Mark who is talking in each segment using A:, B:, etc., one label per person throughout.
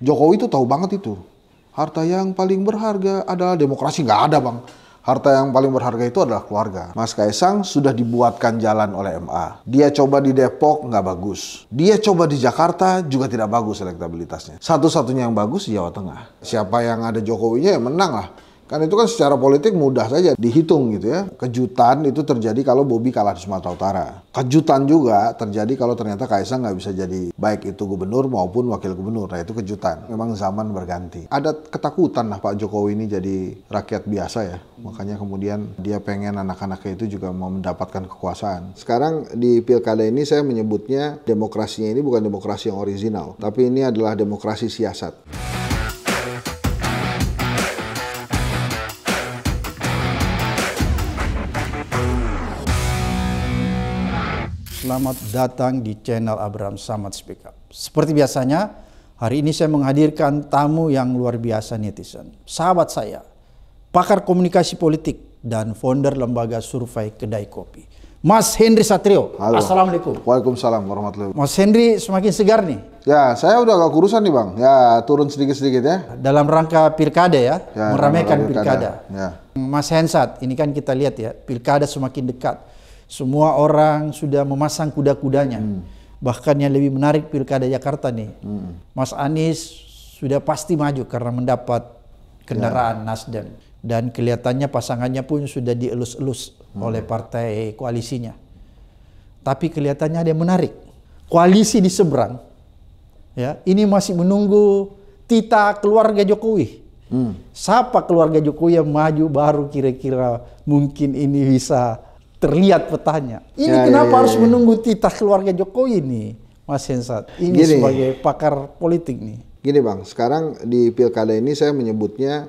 A: Jokowi itu tahu banget itu. Harta yang paling berharga adalah demokrasi. Nggak ada bang. Harta yang paling berharga itu adalah keluarga. Mas Kaisang sudah dibuatkan jalan oleh MA. Dia coba di Depok, nggak bagus. Dia coba di Jakarta, juga tidak bagus elektabilitasnya. Satu-satunya yang bagus Jawa Tengah. Siapa yang ada Jokowinya ya menang lah. Kan itu kan secara politik mudah saja dihitung gitu ya. Kejutan itu terjadi kalau Bobi kalah di Sumatera Utara. Kejutan juga terjadi kalau ternyata Kaisang nggak bisa jadi baik itu gubernur maupun wakil gubernur. Nah itu kejutan. Memang zaman berganti. Ada ketakutan lah Pak Jokowi ini jadi rakyat biasa ya. Makanya kemudian dia pengen anak-anaknya itu juga mau mendapatkan kekuasaan. Sekarang di pilkada ini saya menyebutnya demokrasinya ini bukan demokrasi yang original. Tapi ini adalah demokrasi siasat.
B: selamat datang di channel Abraham Samad Speak Up. Seperti biasanya, hari ini saya menghadirkan tamu yang luar biasa netizen. Sahabat saya, pakar komunikasi politik dan founder lembaga survei Kedai Kopi. Mas Henry Satrio. Halo.
A: Assalamualaikum. Waalaikumsalam warahmatullahi wabarakatuh. Mas Henry semakin segar nih. Ya, saya udah gak kurusan nih Bang. Ya, turun sedikit-sedikit ya.
B: Dalam rangka pilkada ya, ya meramaikan pilkada. pilkada. Ya. Mas Hensat, ini kan kita lihat ya, pilkada semakin dekat semua orang sudah memasang kuda-kudanya. Hmm. Bahkan yang lebih menarik pilkada Jakarta nih, hmm. Mas Anies sudah pasti maju karena mendapat kendaraan ya. Nasdem dan kelihatannya pasangannya pun sudah dielus-elus hmm. oleh partai koalisinya. Tapi kelihatannya ada yang menarik. Koalisi di seberang, ya ini masih menunggu tita keluarga Jokowi. Hmm. Siapa keluarga Jokowi yang maju baru kira-kira mungkin ini bisa terlihat petanya. Ini ya, ya, kenapa ya, ya, harus menunggu titah keluarga Jokowi ini, Mas Hensat? Ini gini, sebagai pakar politik nih.
A: Gini bang, sekarang di pilkada ini saya menyebutnya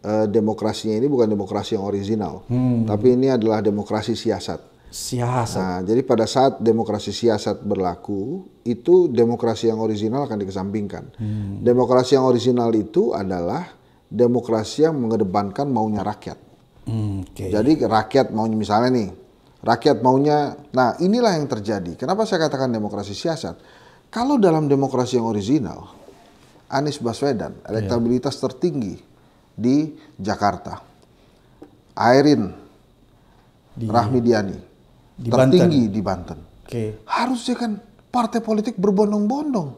A: eh, demokrasinya ini bukan demokrasi yang original, hmm. tapi ini adalah demokrasi siasat. Siasat. Nah, jadi pada saat demokrasi siasat berlaku, itu demokrasi yang original akan dikesampingkan. Hmm. Demokrasi yang original itu adalah demokrasi yang mengedepankan maunya rakyat. Hmm, okay. Jadi rakyat maunya misalnya nih, rakyat maunya, nah inilah yang terjadi. Kenapa saya katakan demokrasi siasat? Kalau dalam demokrasi yang original, Anies Baswedan ya. elektabilitas yeah. tertinggi di Jakarta, Airin di, Rahmi di
B: tertinggi
A: Banten. di Banten. Okay. Harusnya kan partai politik berbondong-bondong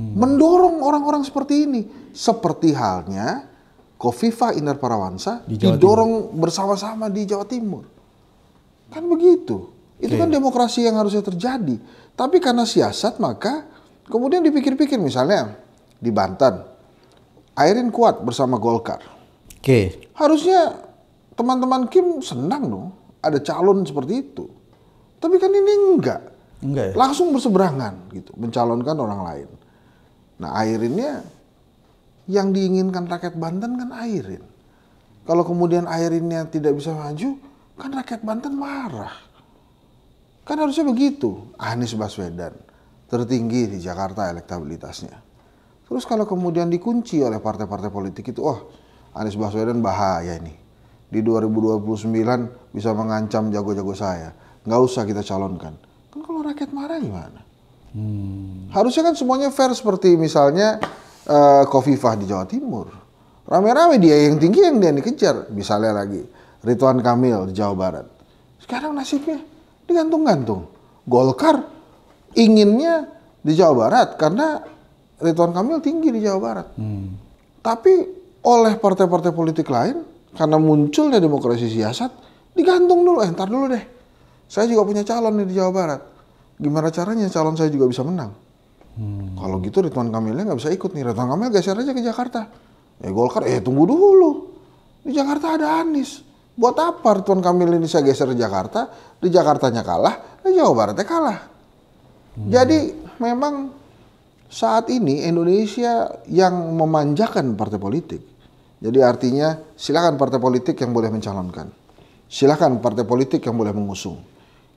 A: hmm. mendorong orang-orang seperti ini, seperti halnya Kofifa Indar Parawansa di didorong bersama-sama di Jawa Timur. Kan begitu. Itu kan demokrasi yang harusnya terjadi. Tapi karena siasat maka kemudian dipikir-pikir misalnya di Banten Airin kuat bersama Golkar. Oke. Okay. Harusnya teman-teman Kim senang dong ada calon seperti itu. Tapi kan ini enggak. Enggak ya? Langsung berseberangan gitu, mencalonkan orang lain. Nah, Airinnya yang diinginkan rakyat Banten kan Airin. Kalau kemudian Airinnya tidak bisa maju, kan rakyat Banten marah. Kan harusnya begitu. Anies Baswedan tertinggi di Jakarta elektabilitasnya. Terus kalau kemudian dikunci oleh partai-partai politik itu, oh Anies Baswedan bahaya ini. Di 2029 bisa mengancam jago-jago saya. Nggak usah kita calonkan. Kan kalau rakyat marah gimana? Hmm. Harusnya kan semuanya fair seperti misalnya uh, Kofifah di Jawa Timur. Rame-rame dia yang tinggi yang dia dikejar. Misalnya lagi Rituan Kamil di Jawa Barat. Sekarang nasibnya digantung-gantung. Golkar inginnya di Jawa Barat karena Rituan Kamil tinggi di Jawa Barat. Hmm. Tapi oleh partai-partai politik lain karena munculnya demokrasi siasat digantung dulu eh ntar dulu deh. Saya juga punya calon nih di Jawa Barat. Gimana caranya calon saya juga bisa menang? Hmm. Kalau gitu Ridwan Kamilnya nggak bisa ikut nih. Ridwan Kamil geser aja ke Jakarta. Eh Golkar, eh tunggu dulu. Di Jakarta ada Anies. Buat apa Ridwan Kamil ini saya geser ke Jakarta? Di Jakartanya kalah, di Jawa Baratnya kalah. Hmm. Jadi memang saat ini Indonesia yang memanjakan partai politik. Jadi artinya silakan partai politik yang boleh mencalonkan. Silakan partai politik yang boleh mengusung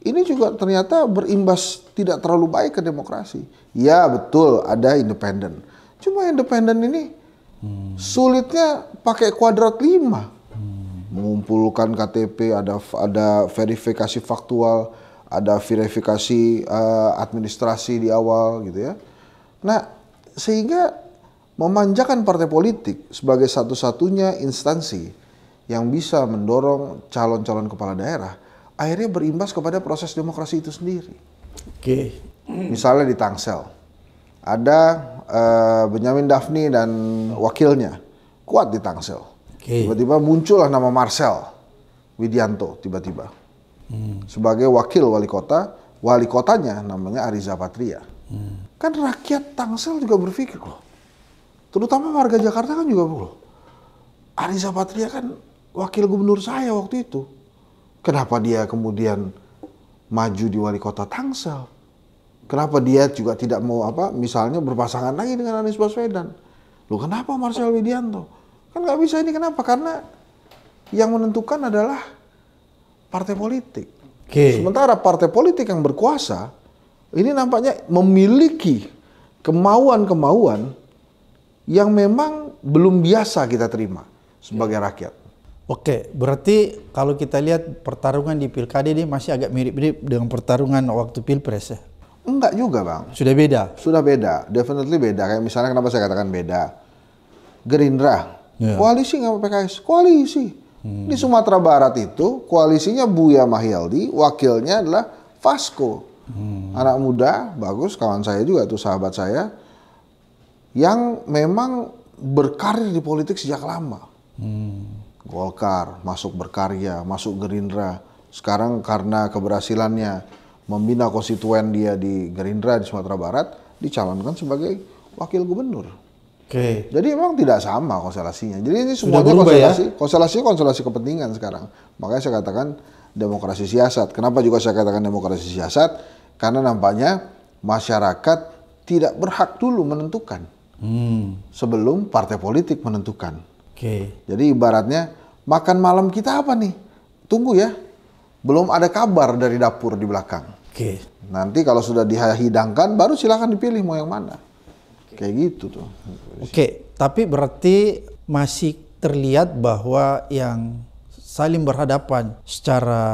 A: ini juga ternyata berimbas tidak terlalu baik ke demokrasi. Ya betul ada independen. Cuma independen ini sulitnya pakai kuadrat lima. Mengumpulkan KTP, ada ada verifikasi faktual, ada verifikasi uh, administrasi di awal gitu ya. Nah, sehingga memanjakan partai politik sebagai satu-satunya instansi yang bisa mendorong calon-calon kepala daerah akhirnya berimbas kepada proses demokrasi itu sendiri. Oke. Okay. Misalnya di Tangsel ada uh, eh, Benjamin Daphne dan wakilnya kuat di Tangsel. Okay. Tiba-tiba muncullah nama Marcel Widianto tiba-tiba hmm. sebagai wakil wali kota. Wali kotanya namanya Ariza Patria. Hmm. Kan rakyat Tangsel juga berpikir loh, terutama warga Jakarta kan juga loh. Ariza Patria kan wakil gubernur saya waktu itu Kenapa dia kemudian maju di wali kota Tangsel? Kenapa dia juga tidak mau apa misalnya berpasangan lagi dengan Anies Baswedan? Lu kenapa Marcel Widianto? Kan nggak bisa ini kenapa? Karena yang menentukan adalah partai politik. Okay. Sementara partai politik yang berkuasa ini nampaknya memiliki kemauan-kemauan yang memang belum biasa kita terima sebagai rakyat. Oke, berarti
B: kalau kita lihat pertarungan di pilkada ini masih agak mirip-mirip dengan pertarungan waktu pilpres
A: ya? Enggak juga bang. Sudah beda? Sudah beda, definitely beda. Kayak misalnya kenapa saya katakan beda. Gerindra, yeah. koalisi nggak PKS? Koalisi. Hmm. Di Sumatera Barat itu koalisinya Buya Mahyaldi, wakilnya adalah Vasco. Hmm. Anak muda, bagus, kawan saya juga tuh sahabat saya. Yang memang berkarir di politik sejak lama. Hmm Golkar, masuk Berkarya, masuk Gerindra. Sekarang karena keberhasilannya membina konstituen dia di Gerindra di Sumatera Barat, dicalonkan sebagai wakil gubernur. Oke. Okay. Jadi memang tidak sama konstelasinya. Jadi ini semuanya ya? konstelasi, ya? konstelasi konstelasi kepentingan sekarang. Makanya saya katakan demokrasi siasat. Kenapa juga saya katakan demokrasi siasat? Karena nampaknya masyarakat tidak berhak dulu menentukan hmm. sebelum partai politik menentukan. Okay. Jadi ibaratnya makan malam kita apa nih? Tunggu ya, belum ada kabar dari dapur di belakang. Oke. Okay. Nanti kalau sudah dihidangkan, baru silakan dipilih mau yang mana. Okay. Kayak gitu tuh. Oke, okay.
B: tapi berarti masih terlihat bahwa yang saling berhadapan secara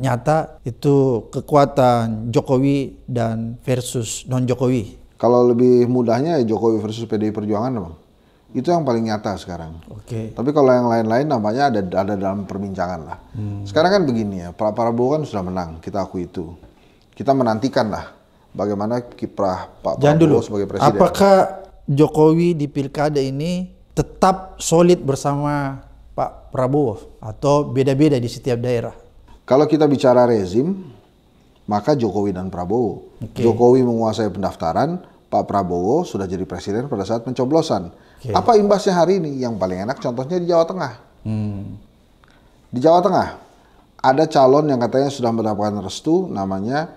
B: nyata itu kekuatan Jokowi
A: dan versus non Jokowi. Kalau lebih mudahnya ya Jokowi versus PDI Perjuangan, bang. Itu yang paling nyata sekarang. Oke. Okay. Tapi kalau yang lain-lain namanya ada ada dalam perbincangan lah. Hmm. Sekarang kan begini ya, Pak Prabowo kan sudah menang, kita aku itu. Kita menantikan lah bagaimana kiprah Pak Jangan Prabowo dulu. sebagai presiden. Apakah Jokowi di pilkada
B: ini tetap solid bersama Pak Prabowo atau beda-beda di setiap daerah?
A: Kalau kita bicara rezim, maka Jokowi dan Prabowo. Okay. Jokowi menguasai pendaftaran, Pak Prabowo sudah jadi presiden pada saat pencoblosan Okay. Apa imbasnya hari ini? Yang paling enak contohnya di Jawa Tengah. Hmm. Di Jawa Tengah ada calon yang katanya sudah mendapatkan restu, namanya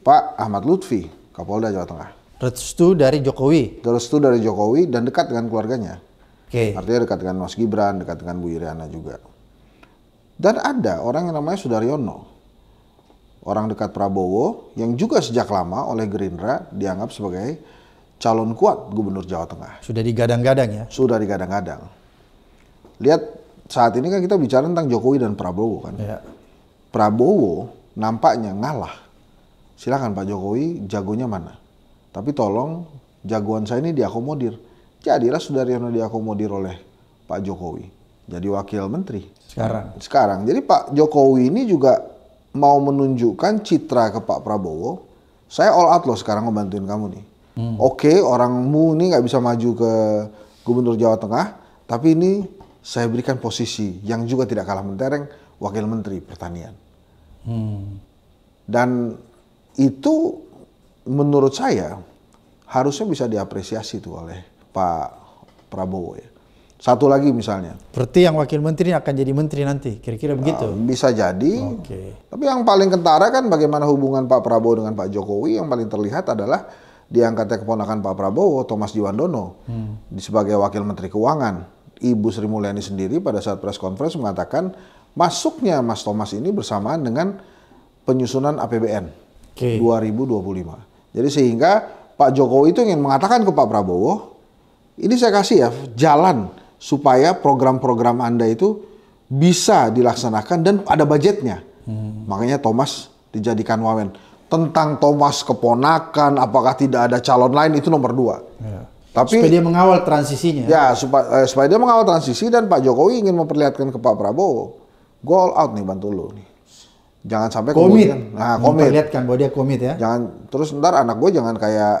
A: Pak Ahmad Lutfi, Kapolda Jawa Tengah. Restu dari Jokowi. Restu dari Jokowi dan dekat dengan keluarganya. Okay. Artinya dekat dengan Mas Gibran, dekat dengan Bu Iriana juga. Dan ada orang yang namanya Sudaryono. Orang dekat Prabowo yang juga sejak lama oleh Gerindra dianggap sebagai calon kuat gubernur Jawa Tengah. Sudah digadang-gadang ya? Sudah digadang-gadang. Lihat saat ini kan kita bicara tentang Jokowi dan Prabowo kan. Ya. Prabowo nampaknya ngalah. Silakan Pak Jokowi jagonya mana? Tapi tolong jagoan saya ini diakomodir. Jadilah Sudaryono diakomodir oleh Pak Jokowi. Jadi wakil menteri. Sekarang. Sekarang. Jadi Pak Jokowi ini juga mau menunjukkan citra ke Pak Prabowo. Saya all out loh sekarang ngebantuin kamu nih Hmm. Oke, okay, orangmu ini nggak bisa maju ke Gubernur Jawa Tengah, tapi ini saya berikan posisi yang juga tidak kalah mentereng Wakil Menteri Pertanian. Hmm. Dan itu menurut saya harusnya bisa diapresiasi tuh oleh Pak Prabowo ya. Satu lagi misalnya.
B: Berarti yang wakil menteri akan jadi menteri nanti, kira-kira begitu? Uh,
A: bisa jadi. Oke. Okay. Tapi yang paling kentara kan bagaimana hubungan Pak Prabowo dengan Pak Jokowi yang paling terlihat adalah diangkatnya keponakan Pak Prabowo, Thomas Jiwandono, hmm. sebagai Wakil Menteri Keuangan. Ibu Sri Mulyani sendiri pada saat press conference mengatakan masuknya Mas Thomas ini bersamaan dengan penyusunan APBN okay. 2025. Jadi sehingga Pak Jokowi itu ingin mengatakan ke Pak Prabowo, ini saya kasih ya jalan supaya program-program Anda itu bisa dilaksanakan dan ada budgetnya. Hmm. Makanya Thomas dijadikan wamen tentang Thomas keponakan, apakah tidak ada calon lain itu nomor dua. Ya. Tapi supaya dia mengawal transisinya. Ya supaya, eh, supaya dia mengawal transisi dan Pak Jokowi ingin memperlihatkan ke Pak Prabowo, goal out nih bantu lu nih. Jangan sampai komit. Kemudian, nah, komit. Memperlihatkan bahwa dia komit ya. Jangan terus ntar anak gue jangan kayak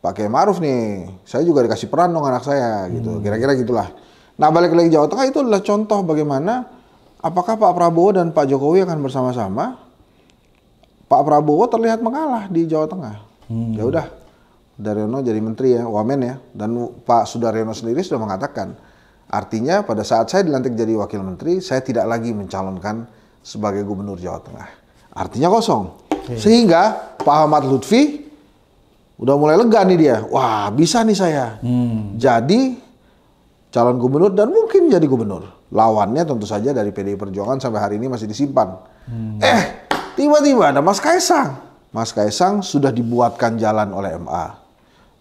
A: pakai Maruf nih. Saya juga dikasih peran dong anak saya gitu. Hmm. Kira-kira gitulah. Nah balik lagi Jawa Tengah itu adalah contoh bagaimana apakah Pak Prabowo dan Pak Jokowi akan bersama-sama Pak Prabowo terlihat mengalah di Jawa Tengah. Hmm. Ya udah, Daryono jadi menteri ya, Wamen ya, dan Pak Sudaryono sendiri sudah mengatakan, artinya pada saat saya dilantik jadi wakil menteri, saya tidak lagi mencalonkan sebagai gubernur Jawa Tengah. Artinya kosong. Okay. Sehingga Pak Ahmad Lutfi udah mulai lega nih dia. Wah bisa nih saya. Hmm. Jadi calon gubernur dan mungkin jadi gubernur. Lawannya tentu saja dari PDI Perjuangan sampai hari ini masih disimpan. Hmm. Eh Tiba-tiba ada Mas Kaisang. Mas Kaisang sudah dibuatkan jalan oleh MA.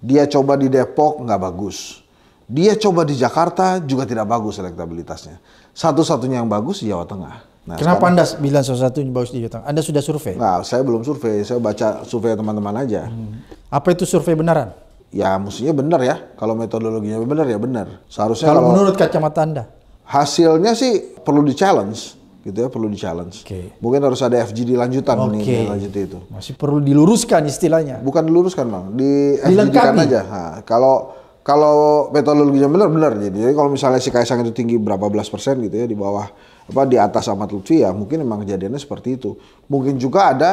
A: Dia coba di Depok nggak bagus. Dia coba di Jakarta juga tidak bagus elektabilitasnya. Satu-satunya yang bagus di Jawa Tengah. Nah, Kenapa sekarang, Anda bilang salah satu yang bagus di Jawa Tengah? Anda sudah survei? Nah, saya belum survei. Saya baca survei teman-teman aja. Hmm. Apa itu survei benaran? Ya, mestinya benar ya. Kalau metodologinya benar ya benar. Seharusnya kalau, kalau menurut kacamata Anda? Hasilnya sih perlu di challenge gitu ya perlu di challenge. Okay. Mungkin harus ada FGD lanjutan okay. nih lanjut itu. Masih perlu diluruskan istilahnya. Bukan diluruskan bang, di FGD kan aja. Kalau kalau kalau metodologinya benar benar jadi, jadi kalau misalnya si Kaisang itu tinggi berapa belas persen gitu ya di bawah apa di atas amat Lutfi ya mungkin memang kejadiannya seperti itu. Mungkin juga ada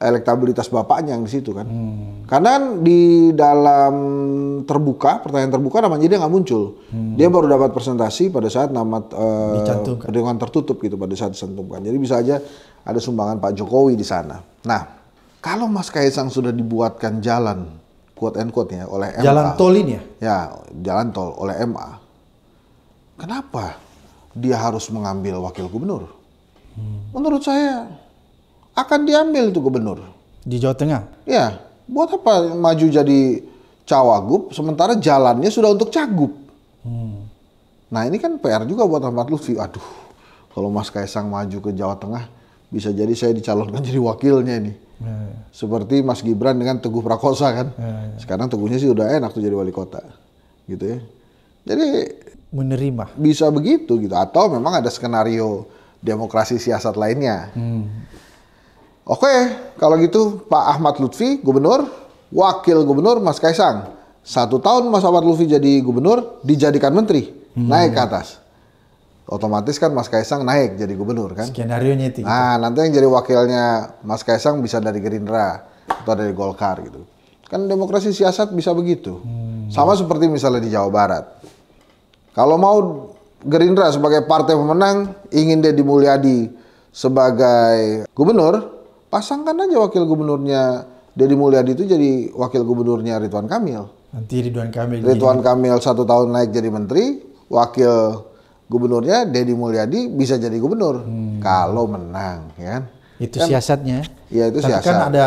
A: elektabilitas bapaknya yang di situ kan. Hmm. Karena kan di dalam terbuka, pertanyaan terbuka namanya dia nggak muncul. Hmm. Dia baru dapat presentasi pada saat nama uh, eh, dengan tertutup gitu pada saat disentumkan. Jadi bisa aja ada sumbangan Pak Jokowi di sana. Nah, kalau Mas Kaisang sudah dibuatkan jalan quote and quote ya oleh MA. Jalan tol ini ya? Ya, jalan tol oleh MA. Kenapa dia harus mengambil wakil gubernur? Hmm. Menurut saya akan diambil tuh gubernur. Di Jawa Tengah? Ya. Buat apa maju jadi cawagup sementara jalannya sudah untuk cagup? Hmm. Nah ini kan PR juga buat Ahmad Lutfi. Aduh, kalau Mas Kaisang maju ke Jawa Tengah bisa jadi saya dicalonkan jadi wakilnya ini. Ya, ya. Seperti Mas Gibran dengan Teguh Prakosa kan. Ya, ya. Sekarang Teguhnya sih udah enak tuh jadi wali kota. Gitu ya. Jadi menerima. Bisa begitu gitu atau memang ada skenario demokrasi siasat lainnya. Hmm. Oke, kalau gitu Pak Ahmad Lutfi, gubernur, wakil gubernur Mas Kaisang. Satu tahun Mas Ahmad Lutfi jadi gubernur, dijadikan menteri, hmm. naik ke atas. Otomatis kan Mas Kaisang naik jadi gubernur kan? Skenario nya itu. Nah, nanti yang jadi wakilnya Mas Kaisang bisa dari Gerindra atau dari Golkar gitu. Kan demokrasi siasat bisa begitu. Hmm. Sama seperti misalnya di Jawa Barat. Kalau mau Gerindra sebagai partai pemenang ingin dia Mulyadi sebagai gubernur, pasangkan aja wakil gubernurnya Deddy Mulyadi itu jadi wakil gubernurnya Ridwan Kamil.
B: Nanti Ridwan Kamil. Ridwan jadi...
A: Kamil satu tahun naik jadi menteri, wakil gubernurnya Deddy Mulyadi bisa jadi gubernur hmm. kalau menang, ya kan?
B: Itu kan, siasatnya.
A: Ya itu Tapi kan siasat. kan
B: ada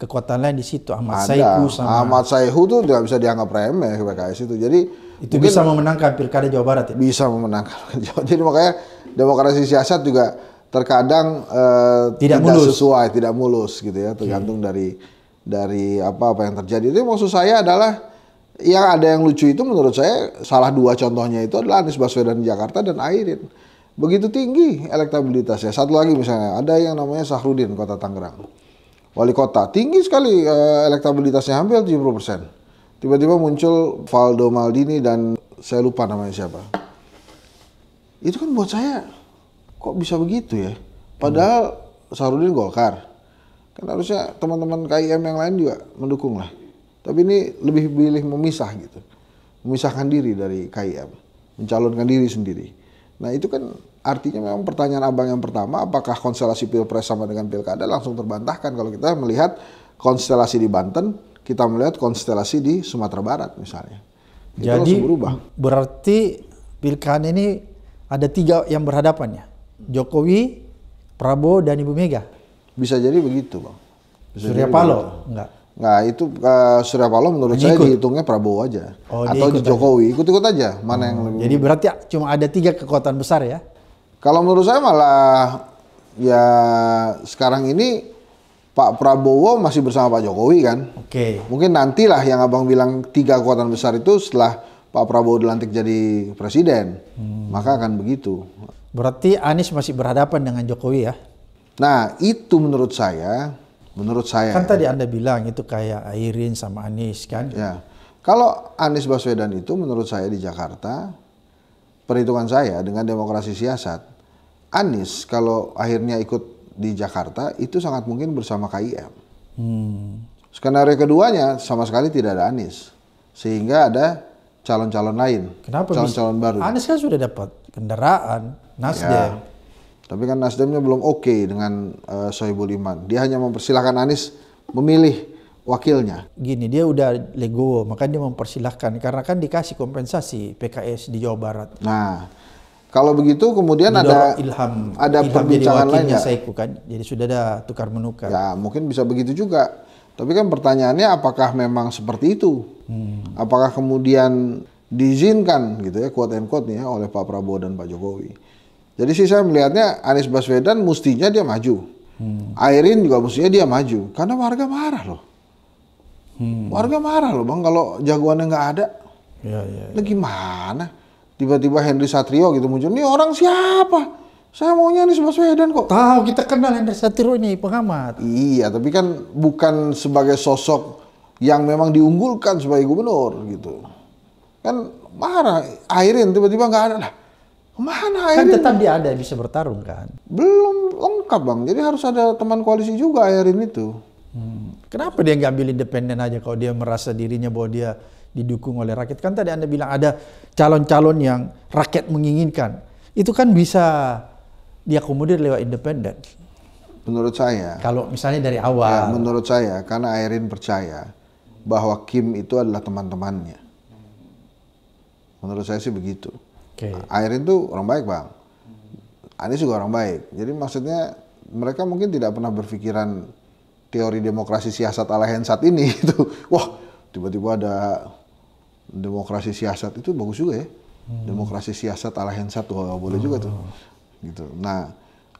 B: kekuatan lain di situ Ahmad
A: Ada. Saihu sama Ahmad Saihu tuh tidak bisa dianggap remeh PKS itu. Jadi itu bisa memenangkan pilkada Jawa Barat ya? Bisa memenangkan. Jadi makanya demokrasi siasat juga terkadang uh, tidak, tidak mulus. sesuai, tidak mulus gitu ya, tergantung hmm. dari dari apa apa yang terjadi. Jadi maksud saya adalah yang ada yang lucu itu menurut saya salah dua contohnya itu adalah Anies Baswedan di Jakarta dan Airin. Begitu tinggi elektabilitasnya. Satu lagi misalnya ada yang namanya Sahrudin Kota Tangerang. Wali kota tinggi sekali uh, elektabilitasnya hampir 70%. Tiba-tiba muncul Valdo Maldini dan saya lupa namanya siapa. Itu kan buat saya kok bisa begitu ya? Padahal hmm. Sarudin Golkar. Kan harusnya teman-teman KIM yang lain juga mendukung lah. Tapi ini lebih pilih memisah gitu. Memisahkan diri dari KIM. Mencalonkan diri sendiri. Nah itu kan artinya memang pertanyaan abang yang pertama apakah konstelasi pilpres sama dengan pilkada langsung terbantahkan kalau kita melihat konstelasi di Banten kita melihat konstelasi di Sumatera Barat misalnya.
B: Itu Jadi berubah. berarti pilkada ini ada tiga yang berhadapannya. Jokowi, Prabowo dan Ibu Mega.
A: Bisa jadi begitu, Bang. Bisa Surya Paloh enggak. Nah, itu uh, Surya Paloh menurut Hanya saya ikut. dihitungnya Prabowo aja oh, atau ikut Jokowi, ikut-ikut aja. aja mana hmm. yang lebih. Jadi
B: berarti cuma ada tiga kekuatan besar ya.
A: Kalau menurut saya malah ya sekarang ini Pak Prabowo masih bersama Pak Jokowi kan? Oke. Okay. Mungkin nantilah yang Abang bilang tiga kekuatan besar itu setelah Pak Prabowo dilantik jadi presiden, hmm. maka akan begitu.
B: Berarti Anies masih berhadapan dengan
A: Jokowi ya? Nah, itu menurut saya, menurut saya. Kan tadi Anda bilang itu kayak Airin sama Anies kan? Ya. Kalau Anies Baswedan itu menurut saya di Jakarta, perhitungan saya dengan demokrasi siasat, Anies kalau akhirnya ikut di Jakarta itu sangat mungkin bersama KIM. Hmm. Skenario keduanya sama sekali tidak ada Anies. Sehingga ada calon-calon lain. Calon-calon baru. Anies
B: kan sudah dapat kendaraan, Nasdem. Ya.
A: Tapi kan Nasdemnya belum oke okay dengan uh, Sohibul Iman. Dia hanya mempersilahkan Anies memilih wakilnya.
B: Gini, dia udah legowo, maka dia mempersilahkan. Karena kan dikasih kompensasi
A: PKS di Jawa Barat. Nah, kalau begitu kemudian ada ilham, ada ilham perbincangan lain ya. Saya kan, jadi sudah ada tukar menukar. Ya, mungkin bisa begitu juga. Tapi kan pertanyaannya apakah memang seperti itu? Hmm. Apakah kemudian diizinkan gitu ya kuat and kuatnya oleh Pak Prabowo dan Pak Jokowi? Jadi sih saya melihatnya Anies Baswedan mestinya dia maju. Hmm. Airin juga mestinya dia maju. Karena warga marah loh. Hmm. Warga marah loh bang kalau jagoannya nggak ada. Ya, ya, ya. Nah, gimana? Tiba-tiba Henry Satrio gitu muncul. Ini orang siapa? Saya maunya Anies Baswedan kok. Tahu kita kenal Henry Satrio ini pengamat. Iya, tapi kan bukan sebagai sosok yang memang diunggulkan sebagai gubernur gitu. Kan marah. Airin tiba-tiba nggak ada lah Mana Kan tetap dia ada bisa bertarung kan? Belum lengkap bang, jadi harus ada teman koalisi juga Airin itu. Hmm. Kenapa dia nggak
B: ambil independen aja kalau dia merasa dirinya bahwa dia didukung oleh rakyat? Kan tadi Anda bilang ada calon-calon yang rakyat menginginkan. Itu kan bisa diakomodir lewat
A: independen. Menurut saya. Kalau misalnya dari ya, awal. Ya, menurut saya, karena Airin percaya bahwa Kim itu adalah teman-temannya. Menurut saya sih begitu. Okay. Air itu orang baik bang. Anies juga orang baik. Jadi maksudnya mereka mungkin tidak pernah berpikiran teori demokrasi siasat ala Hensat ini itu. Wah tiba-tiba ada demokrasi siasat itu bagus juga ya. Hmm. Demokrasi siasat ala Hensat tuh boleh hmm. juga tuh. Oh. Gitu. Nah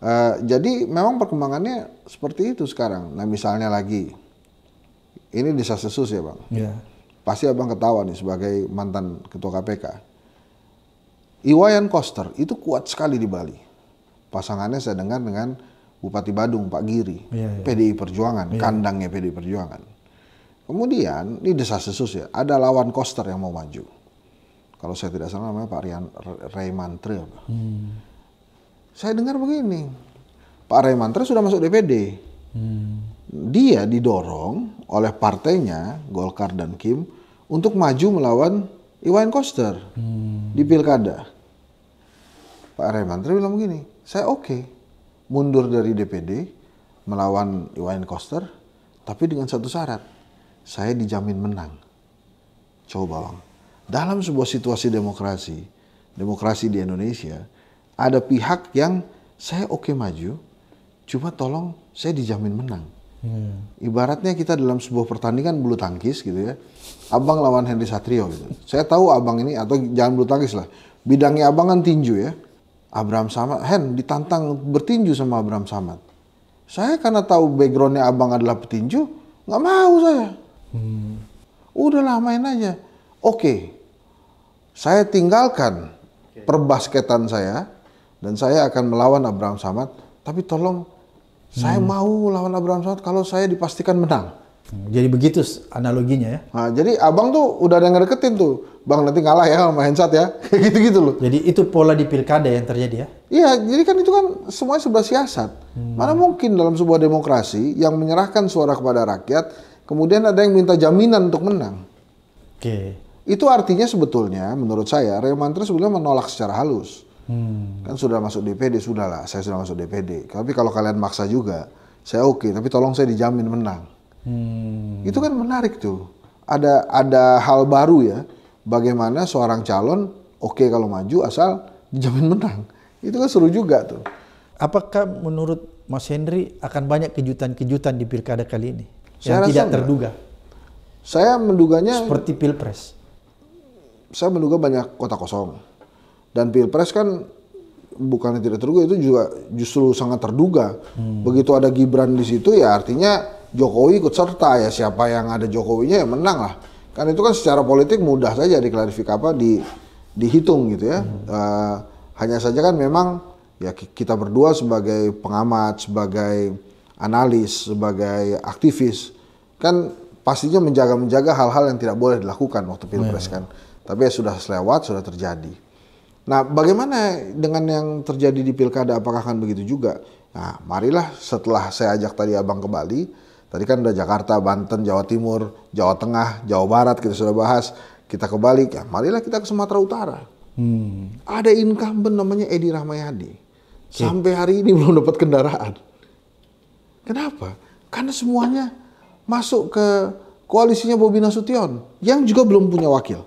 A: uh, jadi memang perkembangannya seperti itu sekarang. Nah misalnya lagi ini desa sesus ya bang. Yeah. Pasti abang ketawa nih sebagai mantan ketua KPK Iwayan Koster itu kuat sekali di Bali. Pasangannya saya dengar dengan Bupati Badung Pak Giri, ya, ya. PDI Perjuangan, ya. kandangnya PDI Perjuangan. Kemudian ini desa desus ya, ada lawan Koster yang mau maju. Kalau saya tidak salah namanya Pak Rian Raymantre. Hmm. Saya dengar begini, Pak Raymantre sudah masuk DPD. Hmm. Dia didorong oleh partainya Golkar dan Kim untuk maju melawan Iwan Koster hmm. di pilkada. Pak Remantri bilang begini, saya oke okay. mundur dari DPD melawan Iwan Koster, tapi dengan satu syarat, saya dijamin menang. Coba bang, dalam sebuah situasi demokrasi, demokrasi di Indonesia, ada pihak yang saya oke okay maju, cuma tolong saya dijamin menang hmm. ibaratnya kita dalam sebuah pertandingan bulu tangkis gitu ya abang lawan Henry Satrio gitu saya tahu abang ini atau jangan bulu tangkis lah bidangnya abang kan tinju ya Abraham Samad Hen ditantang bertinju sama Abraham Samad saya karena tahu backgroundnya abang adalah petinju nggak mau saya hmm. udahlah main aja oke saya tinggalkan perbasketan saya dan saya akan melawan Abraham Samad tapi tolong saya hmm. mau lawan Abraham Samad kalau saya dipastikan menang. Hmm, jadi begitu analoginya ya. Nah, jadi abang tuh udah ada ngereketin tuh. Bang nanti kalah ya sama Hensat ya. gitu-gitu loh. Jadi itu pola di pilkada yang terjadi ya? Iya, jadi kan itu kan semuanya sebuah siasat. Hmm. Mana mungkin dalam sebuah demokrasi yang menyerahkan suara kepada rakyat, kemudian ada yang minta jaminan untuk menang. Oke. Okay. Itu artinya sebetulnya menurut saya, Remantra sebetulnya menolak secara halus. Hmm. Kan sudah masuk DPD, sudah lah. Saya sudah masuk DPD. Tapi kalau kalian maksa juga, saya oke. Okay, tapi tolong saya dijamin menang. Hmm. Itu kan menarik tuh. Ada ada hal baru ya. Bagaimana seorang calon oke okay kalau maju asal dijamin menang. Itu kan seru juga tuh. Apakah
B: menurut Mas Henry akan banyak kejutan-kejutan di pilkada kali ini saya yang tidak terduga?
A: Saya menduganya seperti pilpres. Saya menduga banyak kota kosong dan pilpres kan bukannya tidak terduga itu juga justru sangat terduga. Hmm. Begitu ada Gibran di situ ya artinya Jokowi ikut serta ya siapa yang ada Jokowinya ya menang lah. Kan itu kan secara politik mudah saja diklarifikasi apa di dihitung gitu ya. Hmm. Uh, hanya saja kan memang ya kita berdua sebagai pengamat, sebagai analis, sebagai aktivis kan pastinya menjaga menjaga hal-hal yang tidak boleh dilakukan waktu iya. pilpres kan. Tapi ya sudah selewat, sudah terjadi. Nah, bagaimana dengan yang terjadi di pilkada? Apakah akan begitu juga? Nah, marilah setelah saya ajak tadi abang ke Bali, tadi kan udah Jakarta, Banten, Jawa Timur, Jawa Tengah, Jawa Barat kita sudah bahas, kita ke Bali, ya marilah kita ke Sumatera Utara. Hmm. Ada incumbent namanya Edi Rahmayadi. Okay. Sampai hari ini belum dapat kendaraan. Kenapa? Karena semuanya masuk ke koalisinya Bobi Nasution yang juga belum punya wakil.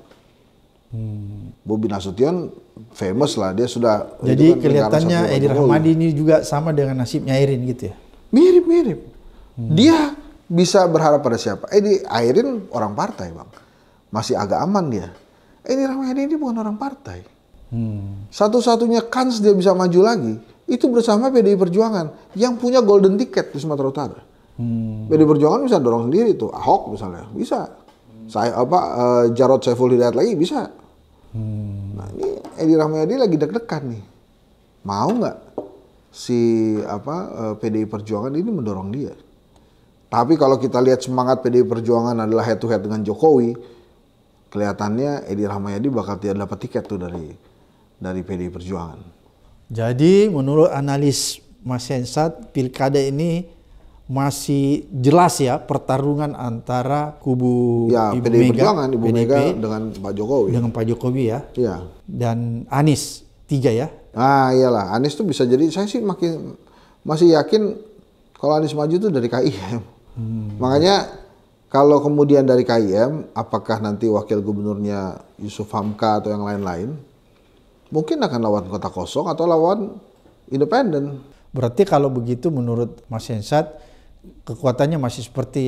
A: Hmm. Bobi Nasution famous lah dia sudah jadi kan kelihatannya Edi Rahmadi
B: ini juga sama dengan
A: nasibnya Irin gitu ya mirip-mirip hmm. dia bisa berharap pada siapa Edi Irin orang partai bang masih agak aman dia Edi Rahmadi ini bukan orang partai hmm. satu-satunya kans dia bisa maju lagi itu bersama PDI Perjuangan yang punya golden ticket di Sumatera Utara hmm. PDI Perjuangan bisa dorong sendiri tuh Ahok misalnya bisa saya apa uh, Jarod Saiful Hidayat lagi bisa Hmm. Nah ini Edi Rahmayadi lagi deg-degan nih. Mau nggak si apa eh, PDI Perjuangan ini mendorong dia? Tapi kalau kita lihat semangat PDI Perjuangan adalah head to head dengan Jokowi, kelihatannya Edi Rahmayadi bakal tidak dapat tiket tuh dari dari PDI Perjuangan.
B: Jadi menurut analis Mas Hensat, pilkada ini masih jelas ya pertarungan antara
A: kubu ya, Ibu PDI Mega, Perjuangan, Ibu PDP, Mega dengan Pak Jokowi. Dengan
B: Pak Jokowi ya.
A: Iya. Dan Anies tiga ya. Ah iyalah Anies tuh bisa jadi saya sih makin masih yakin kalau Anies maju tuh dari KIM. Hmm. Makanya kalau kemudian dari KIM apakah nanti wakil gubernurnya Yusuf Hamka atau yang lain-lain mungkin akan lawan kota kosong atau lawan independen. Berarti
B: kalau begitu menurut Mas Hensat kekuatannya masih seperti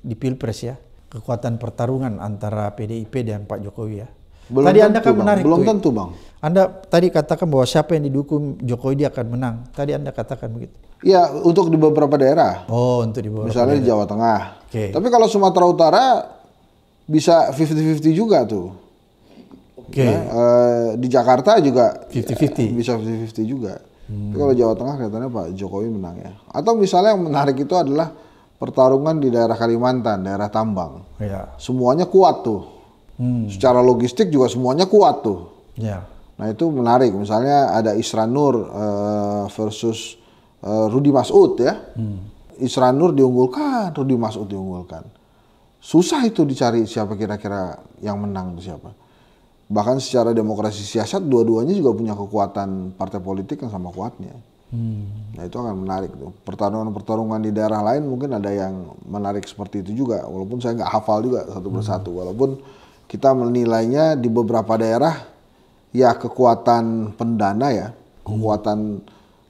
B: di Pilpres ya. Kekuatan pertarungan antara PDIP dan Pak Jokowi ya. Belum tadi tentu, Anda kan menarik. Belum tuh. tentu, Bang. Anda tadi katakan bahwa siapa yang didukung Jokowi dia akan menang. Tadi Anda katakan begitu.
A: Ya, untuk di beberapa daerah. Oh, untuk di beberapa Misalnya daerah. di Jawa Tengah. Oke. Okay. Tapi kalau Sumatera Utara bisa 50-50 juga tuh. Oke. Okay. Nah, ya, eh, di Jakarta juga 50-50. Ya, eh, bisa 50-50 juga. Hmm. Tapi kalau Jawa Tengah kelihatannya Pak Jokowi menang ya. Atau misalnya yang menarik itu adalah pertarungan di daerah Kalimantan, daerah tambang. Ya. Semuanya kuat tuh. Hmm. Secara logistik juga semuanya kuat tuh. Ya. Nah itu menarik. Misalnya ada Isra Nur uh, versus uh, Rudi Masud ya. Hmm. Isra Nur diunggulkan, Rudi Masud diunggulkan. Susah itu dicari siapa kira-kira yang menang siapa bahkan secara demokrasi siasat dua-duanya juga punya kekuatan partai politik yang sama kuatnya. Hmm. Nah itu akan menarik tuh. Pertarungan-pertarungan di daerah lain mungkin ada yang menarik seperti itu juga. Walaupun saya nggak hafal juga satu persatu. Hmm. Walaupun kita menilainya di beberapa daerah ya kekuatan pendana ya, hmm. kekuatan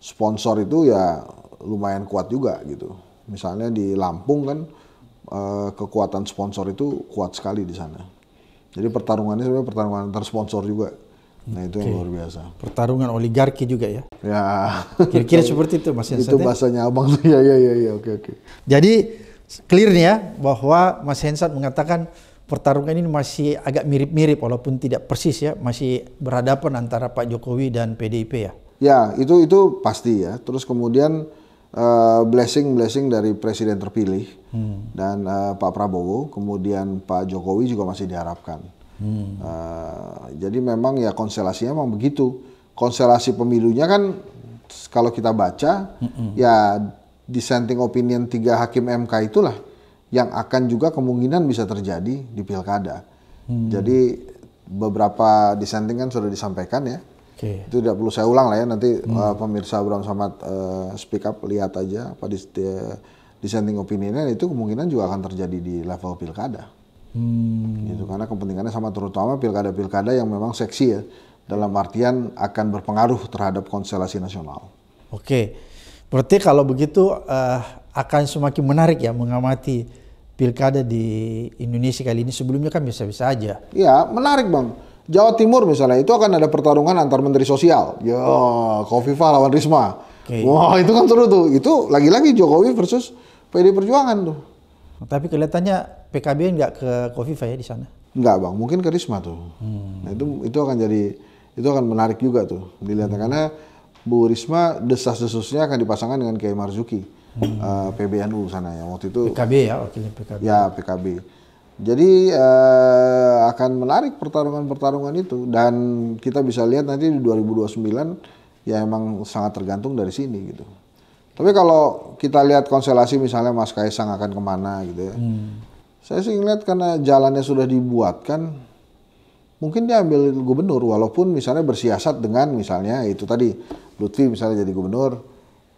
A: sponsor itu ya lumayan kuat juga gitu. Misalnya di Lampung kan eh, kekuatan sponsor itu kuat sekali di sana. Jadi pertarungannya sebenarnya pertarungan antar sponsor juga. Nah itu okay. yang luar biasa.
B: Pertarungan oligarki juga ya?
A: Ya. Kira-kira seperti
B: itu Mas Hensat. Itu ya? bahasanya abang Ya, ya, ya, ya. Oke, oke. Jadi clear nih ya bahwa Mas Hensat mengatakan pertarungan ini masih agak mirip-mirip walaupun tidak persis ya, masih berhadapan antara Pak Jokowi dan PDIP ya.
A: Ya, itu itu pasti ya. Terus kemudian Eh, blessing blessing blessing dari presiden terpilih hmm. dan uh, Pak Prabowo, kemudian Pak Jokowi juga masih diharapkan. Hmm. Uh, jadi memang ya konstelasinya memang begitu. Konstelasi pemilunya kan kalau kita baca hmm. ya dissenting opinion tiga hakim MK itulah yang akan juga kemungkinan bisa terjadi di pilkada. Hmm. Jadi beberapa dissenting kan sudah disampaikan ya Okay. Itu tidak perlu saya ulang lah ya nanti hmm. uh, pemirsa Abraham Samad uh, speak up lihat aja apa di dissenting opinionnya itu kemungkinan juga akan terjadi di level pilkada. Hmm. Gitu karena kepentingannya sama terutama pilkada-pilkada yang memang seksi ya dalam artian akan berpengaruh terhadap konstelasi nasional.
B: Oke. Okay. Berarti kalau begitu uh, akan semakin menarik ya mengamati pilkada di Indonesia kali ini sebelumnya kan bisa-bisa aja.
A: ya menarik Bang Jawa Timur misalnya itu akan ada pertarungan antar menteri sosial. Ya, Kofifa lawan Risma.
B: Okay. Wah, itu kan seru
A: tuh. Itu lagi-lagi Jokowi versus PD Perjuangan tuh.
B: Tapi kelihatannya PKB nggak ke Kofifa ya di sana?
A: Enggak, bang, mungkin ke Risma tuh. Hmm. Nah, itu itu akan jadi itu akan menarik juga tuh dilihat hmm. karena Bu Risma desas-desusnya akan dipasangkan dengan Kiai Marzuki hmm. uh, eh, PBNU sana ya waktu itu. PKB ya
B: wakilnya PKB. Ya
A: PKB. Jadi uh, akan menarik pertarungan-pertarungan itu dan kita bisa lihat nanti di 2029 ya emang sangat tergantung dari sini gitu. Tapi kalau kita lihat konstelasi misalnya Mas Kaisang akan kemana gitu ya. Hmm. Saya sih ngeliat karena jalannya sudah dibuat kan, mungkin dia ambil gubernur walaupun misalnya bersiasat dengan misalnya itu tadi Lutfi misalnya jadi gubernur,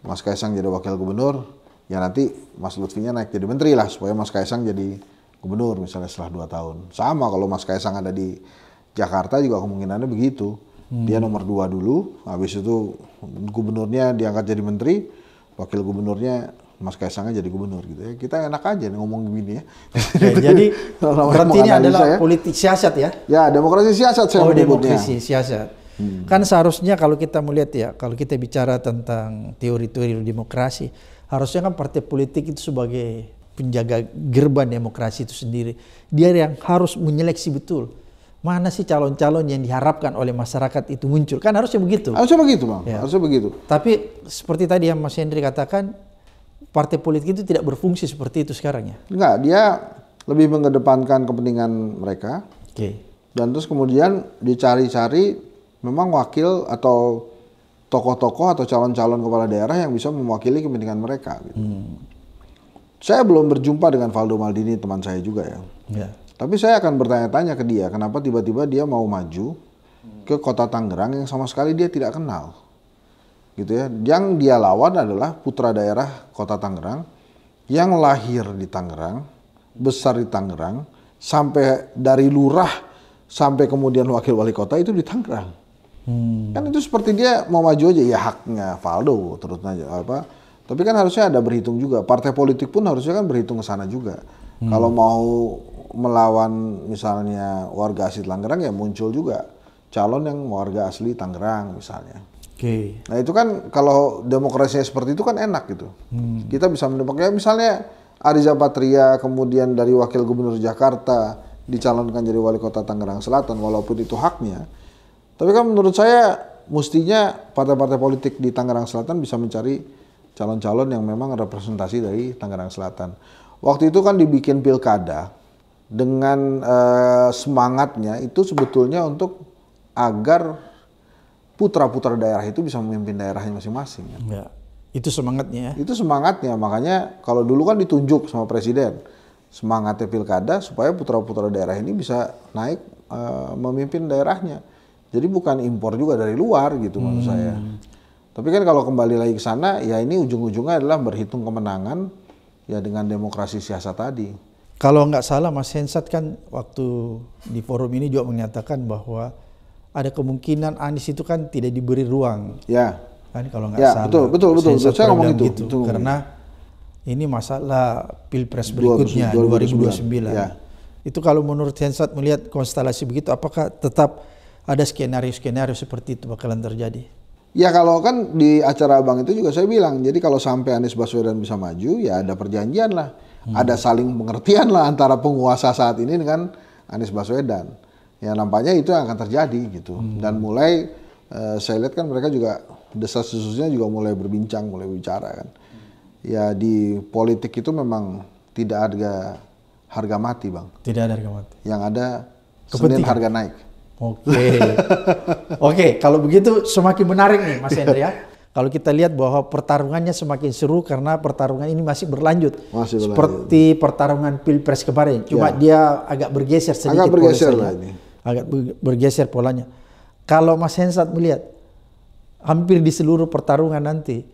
A: Mas Kaisang jadi wakil gubernur, ya nanti Mas Lutfinya naik jadi menteri lah supaya Mas Kaisang jadi gubernur misalnya setelah dua tahun. Sama kalau Mas Kaisang ada di Jakarta juga kemungkinannya begitu. Hmm. Dia nomor dua dulu, habis itu gubernurnya diangkat jadi menteri, wakil gubernurnya Mas Kaisangnya jadi gubernur gitu ya. Kita enak aja nih ngomong begini ya. Oke, jadi berarti ini adalah ya.
B: politik siasat ya? Ya, demokrasi siasat saya Oh, demokrasi siasat. Hmm. Kan seharusnya kalau kita melihat ya, kalau kita bicara tentang teori-teori demokrasi, harusnya kan partai politik itu sebagai penjaga gerban demokrasi itu sendiri. Dia yang harus menyeleksi betul mana sih calon-calon yang diharapkan oleh masyarakat itu muncul. Kan harusnya begitu. Harusnya begitu, Bang. Ya. Harusnya begitu. Tapi seperti tadi yang Mas Hendri katakan, partai politik itu tidak berfungsi seperti itu sekarang ya.
A: Enggak, dia lebih mengedepankan kepentingan mereka. Oke. Okay. Dan terus kemudian dicari-cari memang wakil atau tokoh-tokoh atau calon-calon kepala daerah yang bisa mewakili kepentingan mereka gitu. Hmm. Saya belum berjumpa dengan Valdo Maldini teman saya juga ya. ya. Tapi saya akan bertanya-tanya ke dia kenapa tiba-tiba dia mau maju ke kota Tangerang yang sama sekali dia tidak kenal. Gitu ya. Yang dia lawan adalah putra daerah kota Tangerang yang lahir di Tangerang, besar di Tangerang, sampai dari lurah sampai kemudian wakil wali kota itu di Tangerang. Hmm. Kan itu seperti dia mau maju aja ya haknya Valdo terus aja apa tapi kan harusnya ada berhitung juga. Partai politik pun harusnya kan berhitung ke sana juga. Hmm. Kalau mau melawan misalnya warga asli Tangerang ya muncul juga calon yang warga asli Tangerang misalnya.
B: Oke. Okay.
A: Nah itu kan kalau demokrasinya seperti itu kan enak gitu. Hmm. Kita bisa mendapatkan ya, misalnya Ariza Patria kemudian dari wakil gubernur Jakarta dicalonkan jadi wali kota Tangerang Selatan walaupun itu haknya. Tapi kan menurut saya mestinya partai-partai politik di Tangerang Selatan bisa mencari calon-calon yang memang representasi dari Tangerang Selatan. Waktu itu kan dibikin pilkada dengan eh, semangatnya itu sebetulnya untuk agar putra-putra daerah itu bisa memimpin daerahnya masing-masing. Kan? Ya. Itu semangatnya ya. Itu semangatnya, makanya kalau dulu kan ditunjuk sama presiden semangatnya pilkada supaya putra-putra daerah ini bisa naik eh, memimpin daerahnya. Jadi bukan impor juga dari luar gitu hmm. menurut saya. Tapi kan kalau kembali lagi ke sana, ya ini ujung-ujungnya adalah berhitung kemenangan ya dengan demokrasi siasat tadi.
B: Kalau nggak salah Mas Hensat kan waktu di forum ini juga menyatakan bahwa ada kemungkinan Anies itu kan tidak diberi ruang. Ya. Kan kalau nggak ya, salah. Betul, betul, betul. betul. Saya ngomong itu. Gitu, betul. Karena ini masalah pilpres berikutnya 2029. 2029. Ya. Itu kalau menurut Hensat melihat konstelasi begitu, apakah tetap ada skenario-skenario seperti itu bakalan terjadi?
A: Ya kalau kan di acara abang itu juga saya bilang, jadi kalau sampai Anies Baswedan bisa maju, ya ada perjanjian lah, hmm. ada saling pengertian lah antara penguasa saat ini dengan Anies Baswedan. Ya nampaknya itu yang akan terjadi gitu. Hmm. Dan mulai uh, saya lihat kan mereka juga desas desusnya juga mulai berbincang, mulai bicara kan. Ya di politik itu memang tidak ada harga mati bang. Tidak ada harga mati. Yang ada Kepentingan. Senin harga naik. Oke. Okay. Oke,
B: okay, kalau begitu semakin menarik nih Mas Hendry. ya. Kalau kita lihat bahwa pertarungannya semakin seru karena pertarungan ini masih berlanjut.
A: Masih berlanjut. Seperti
B: pertarungan Pilpres kemarin, cuma ya. dia agak bergeser sedikit Agak bergeser lah ini. Agak bergeser polanya. Kalau Mas Hensat melihat hampir di seluruh pertarungan nanti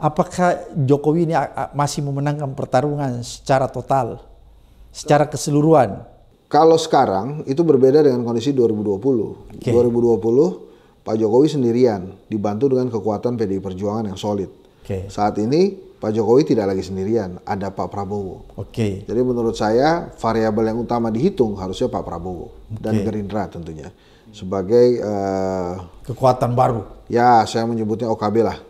B: apakah Jokowi ini masih memenangkan pertarungan secara total, secara
A: keseluruhan? Kalau sekarang itu berbeda dengan kondisi 2020. Okay. 2020 Pak Jokowi sendirian dibantu dengan kekuatan PDI Perjuangan yang solid. Okay. Saat ini Pak Jokowi tidak lagi sendirian, ada Pak Prabowo. Oke. Okay. Jadi menurut saya variabel yang utama dihitung harusnya Pak Prabowo okay. dan Gerindra tentunya sebagai uh, kekuatan baru. Ya, saya menyebutnya OKB lah,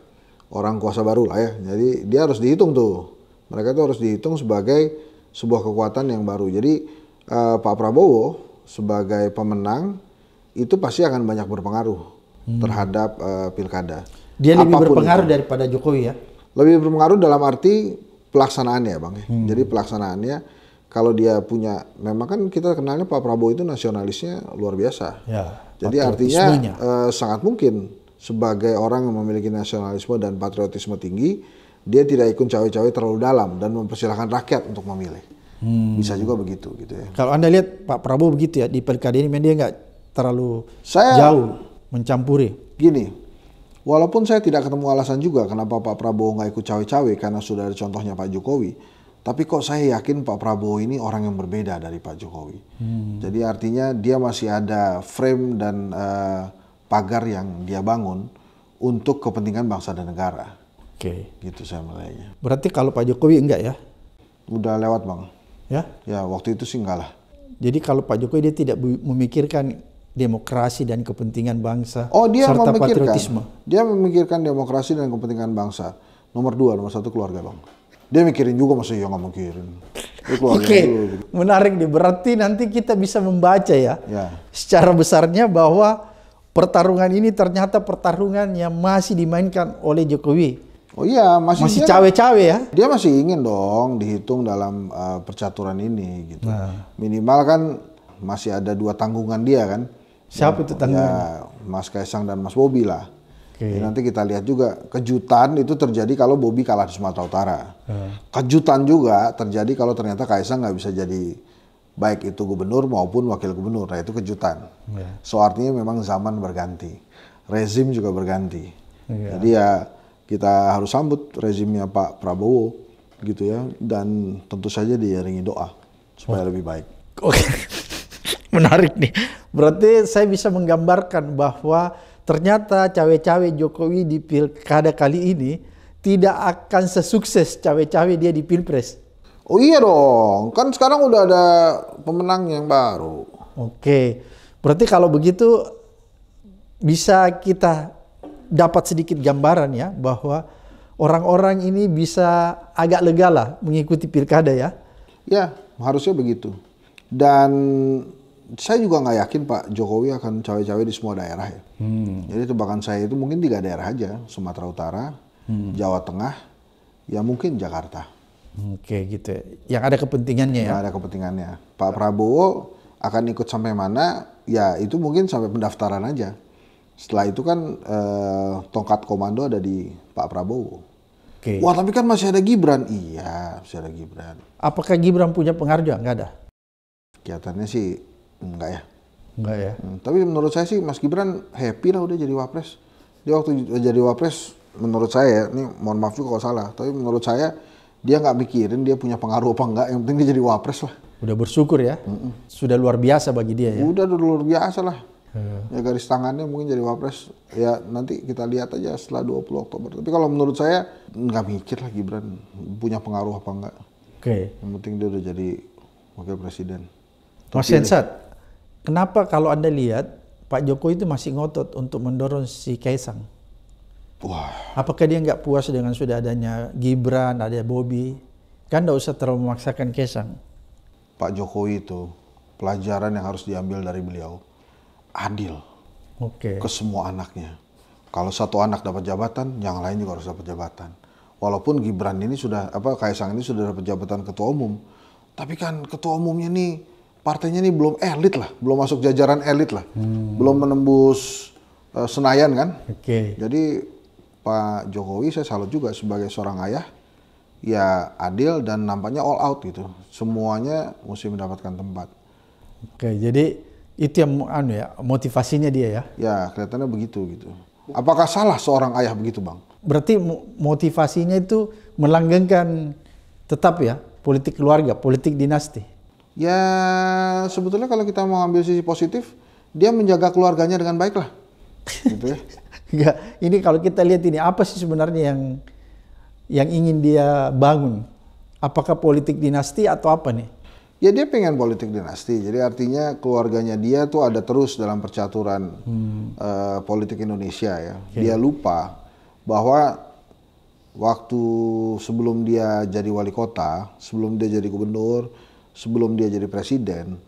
A: orang kuasa baru lah ya. Jadi dia harus dihitung tuh. Mereka itu harus dihitung sebagai sebuah kekuatan yang baru. Jadi uh, Pak Prabowo sebagai pemenang itu pasti akan banyak berpengaruh hmm. terhadap uh, pilkada. Dia Apapun lebih berpengaruh itu.
B: daripada Jokowi ya?
A: Lebih berpengaruh dalam arti pelaksanaannya, ya, bang. Ya. Hmm. Jadi pelaksanaannya kalau dia punya, memang kan kita kenalnya Pak Prabowo itu nasionalisnya luar biasa. Ya, Jadi artinya uh, sangat mungkin sebagai orang yang memiliki nasionalisme dan patriotisme tinggi, dia tidak ikut cawe-cawe terlalu dalam dan mempersilahkan rakyat untuk memilih. Hmm. Bisa juga begitu gitu ya.
B: Kalau Anda lihat Pak Prabowo begitu ya di pilkada ini media nggak terlalu saya, jauh mencampuri.
A: Gini, walaupun saya tidak ketemu alasan juga kenapa Pak Prabowo nggak ikut cawe-cawe karena sudah ada contohnya Pak Jokowi. Tapi kok saya yakin Pak Prabowo ini orang yang berbeda dari Pak Jokowi. Hmm. Jadi artinya dia masih ada frame dan uh, pagar yang dia bangun untuk kepentingan bangsa dan negara. Oke. Okay. Gitu saya
B: melihatnya Berarti kalau Pak Jokowi enggak
A: ya? Udah lewat bang. Ya? Ya, waktu itu sih enggak
B: lah. Jadi kalau Pak Jokowi dia tidak memikirkan demokrasi dan kepentingan
A: bangsa oh, dia serta memikirkan, patriotisme. Dia memikirkan demokrasi dan kepentingan bangsa. Nomor dua, nomor satu keluarga bang. Dia mikirin juga masa yang nggak mikirin. Oke, okay. Gitu. menarik
B: deh. Berarti nanti kita bisa membaca ya, ya, secara besarnya bahwa pertarungan ini ternyata pertarungan yang masih dimainkan oleh Jokowi Oh iya, masih masih cawe-cawe ya.
A: Dia masih ingin dong dihitung dalam uh, percaturan ini gitu. Nah. Minimal kan masih ada dua tanggungan dia kan. Siapa ya, itu tanggungan? Ya, Mas Kaisang dan Mas Bobi lah. Okay. Ya, nanti kita lihat juga kejutan itu terjadi kalau Bobi kalah di Sumatera Utara. Uh. Kejutan juga terjadi kalau ternyata Kaisang nggak bisa jadi baik itu gubernur maupun wakil gubernur. Nah itu kejutan. Yeah. So artinya memang zaman berganti, rezim juga berganti. Yeah. Jadi ya kita harus sambut rezimnya Pak Prabowo gitu ya dan tentu saja diiringi doa supaya oh. lebih baik.
B: Oke. Okay. Menarik nih. Berarti saya bisa menggambarkan bahwa ternyata cawe-cawe Jokowi di pilkada kali ini tidak akan sesukses cawe-cawe dia di pilpres. Oh iya dong, kan sekarang udah ada pemenang yang baru. Oke, berarti kalau begitu bisa kita dapat sedikit gambaran ya bahwa orang-orang ini bisa agak lega lah mengikuti pilkada ya.
A: Ya, harusnya begitu. Dan saya juga nggak yakin Pak Jokowi akan cawe-cawe di semua daerah ya. Hmm. Jadi tebakan saya itu mungkin tiga daerah aja, Sumatera Utara, hmm. Jawa Tengah, ya mungkin Jakarta. Oke gitu. Ya. Yang ada kepentingannya ya. Yang ada kepentingannya. Pak Prabowo akan ikut sampai mana? Ya itu mungkin sampai pendaftaran aja. Setelah itu kan eh, tongkat komando ada di Pak Prabowo. Okay. Wah tapi kan masih ada Gibran. Iya masih ada Gibran.
B: Apakah Gibran punya pengaruh juga? Enggak ada?
A: Kelihatannya sih enggak ya. Enggak ya. Hmm, tapi menurut saya sih Mas Gibran happy lah udah jadi wapres. Dia waktu jadi wapres menurut saya, ya, ini mohon maaf juga kalau salah, tapi menurut saya dia nggak mikirin dia punya pengaruh apa enggak, yang penting dia jadi wapres lah. Udah bersyukur ya. Mm -mm. Sudah luar biasa bagi dia ya. Udah, udah luar biasa lah. Hmm. Ya garis tangannya mungkin jadi wapres ya nanti kita lihat aja setelah 20 Oktober. Tapi kalau menurut saya nggak mikir lah Gibran punya pengaruh apa enggak. Oke. Okay. Yang penting dia udah jadi wakil presiden. Mas Sensat,
B: kenapa kalau Anda lihat Pak Jokowi itu masih ngotot untuk mendorong si Kaisang? Wah. Apakah dia nggak puas dengan sudah adanya Gibran, ada Bobi? Kan nggak usah terlalu memaksakan Kaisang.
A: Pak Jokowi itu pelajaran yang harus diambil dari beliau adil okay. ke semua anaknya. Kalau satu anak dapat jabatan, yang lain juga harus dapat jabatan. Walaupun Gibran ini sudah apa Kaisang ini sudah dapat jabatan ketua umum, tapi kan ketua umumnya nih partainya nih belum elit lah, belum masuk jajaran elit lah, hmm. belum menembus uh, Senayan kan. Okay. Jadi Pak Jokowi saya salut juga sebagai seorang ayah, ya adil dan nampaknya all out gitu. Semuanya mesti mendapatkan tempat.
B: Oke, okay, jadi itu yang anu ya, motivasinya dia ya.
A: Ya, kelihatannya begitu gitu. Apakah salah seorang ayah begitu, Bang?
B: Berarti motivasinya itu melanggengkan tetap ya politik keluarga, politik dinasti.
A: Ya, sebetulnya kalau kita mau ambil sisi positif, dia menjaga keluarganya dengan baik lah. Gitu ya. Enggak, ini kalau kita lihat ini apa sih sebenarnya yang yang
B: ingin dia bangun? Apakah politik dinasti atau apa nih?
A: ya dia pengen politik dinasti. Jadi artinya keluarganya dia tuh ada terus dalam percaturan hmm. uh, politik Indonesia ya. Okay. Dia lupa bahwa waktu sebelum dia jadi wali kota, sebelum dia jadi gubernur, sebelum dia jadi presiden,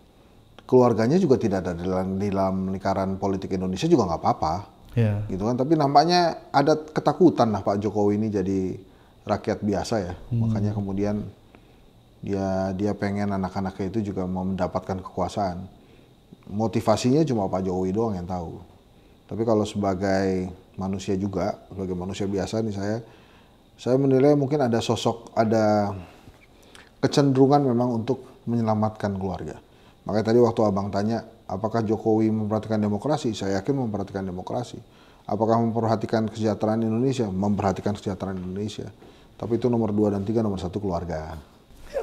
A: keluarganya juga tidak ada dalam, dalam lingkaran politik Indonesia juga nggak apa-apa. Yeah. gitu kan tapi nampaknya ada ketakutan lah Pak Jokowi ini jadi rakyat biasa ya hmm. makanya kemudian dia dia pengen anak-anaknya itu juga mau mendapatkan kekuasaan motivasinya cuma Pak Jokowi doang yang tahu tapi kalau sebagai manusia juga sebagai manusia biasa nih saya saya menilai mungkin ada sosok ada kecenderungan memang untuk menyelamatkan keluarga makanya tadi waktu abang tanya apakah Jokowi memperhatikan demokrasi saya yakin memperhatikan demokrasi apakah memperhatikan kesejahteraan Indonesia memperhatikan kesejahteraan Indonesia tapi itu nomor dua dan tiga nomor satu keluarga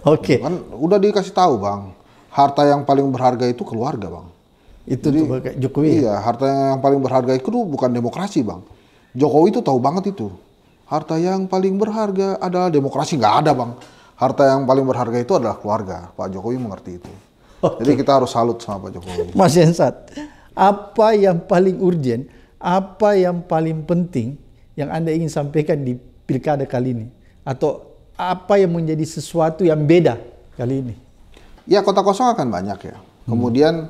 A: Oke. Okay. Kan udah dikasih tahu bang, harta yang paling berharga itu keluarga bang. Itu Jadi, tuh Jokowi. Ya? Iya, harta yang paling berharga itu bukan demokrasi bang. Jokowi itu tahu banget itu. Harta yang paling berharga adalah demokrasi nggak ada bang. Harta yang paling berharga itu adalah keluarga. Pak Jokowi mengerti itu. Okay. Jadi kita harus salut sama Pak Jokowi. Mas Yensat, apa yang paling urgent,
B: apa yang paling penting yang Anda ingin sampaikan di pilkada kali ini?
A: Atau apa yang menjadi sesuatu yang beda kali ini? Ya kota kosong akan banyak ya. Kemudian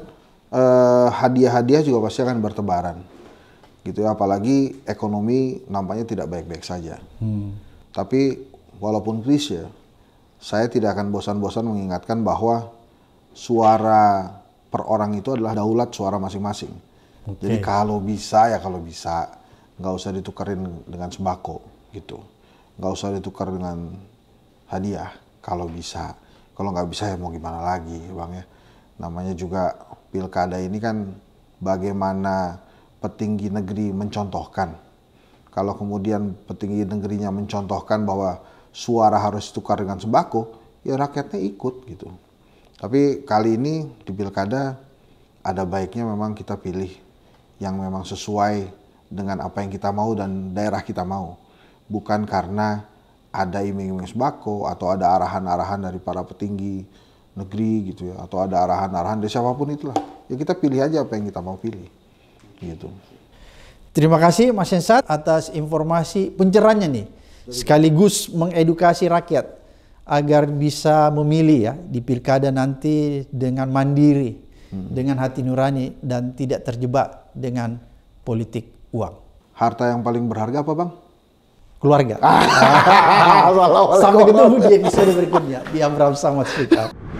A: eh, hadiah-hadiah juga pasti akan bertebaran, gitu ya. Apalagi ekonomi nampaknya tidak baik-baik saja. Hmm. Tapi walaupun krisis, ya, saya tidak akan bosan-bosan mengingatkan bahwa suara per orang itu adalah daulat suara masing-masing. Okay. Jadi kalau bisa ya kalau bisa nggak usah ditukerin dengan sembako gitu, nggak usah ditukar dengan hadiah kalau bisa. Kalau nggak bisa ya mau gimana lagi ya, bang ya. Namanya juga pilkada ini kan bagaimana petinggi negeri mencontohkan. Kalau kemudian petinggi negerinya mencontohkan bahwa suara harus tukar dengan sembako, ya rakyatnya ikut gitu. Tapi kali ini di pilkada ada baiknya memang kita pilih yang memang sesuai dengan apa yang kita mau dan daerah kita mau. Bukan karena ada iming-iming sembako atau ada arahan-arahan dari para petinggi negeri gitu ya atau ada arahan-arahan dari siapapun itulah ya kita pilih aja apa yang kita mau pilih gitu
B: terima kasih Mas Hensat atas informasi pencerannya nih sekaligus mengedukasi rakyat agar bisa memilih ya di pilkada nanti dengan mandiri hmm. dengan hati nurani dan tidak terjebak dengan politik
A: uang harta yang paling berharga apa bang keluarga. Ah,
B: ah. Sampai ketemu di episode berikutnya di Abraham Samad Speak Up.